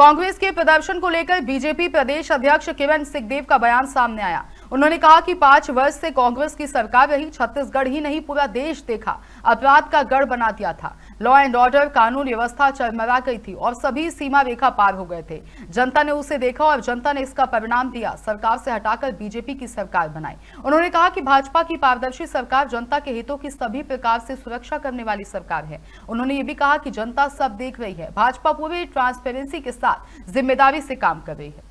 कांग्रेस के प्रदर्शन को लेकर बीजेपी प्रदेश अध्यक्ष किरण सिंहदेव का बयान सामने आया उन्होंने कहा कि पांच वर्ष से कांग्रेस की सरकार रही छत्तीसगढ़ ही नहीं पूरा देश देखा अपराध का गढ़ बना दिया था लॉ एंड ऑर्डर कानून व्यवस्था चरमरा गई थी और सभी सीमा रेखा पार हो गए थे जनता ने उसे देखा और जनता ने इसका परिणाम दिया सरकार से हटाकर बीजेपी की सरकार बनाई उन्होंने कहा कि भाजपा की पारदर्शी सरकार जनता के हितों की सभी प्रकार से सुरक्षा करने वाली सरकार है उन्होंने ये भी कहा कि जनता सब देख रही है भाजपा पूरी ट्रांसपेरेंसी के साथ जिम्मेदारी से काम कर रही है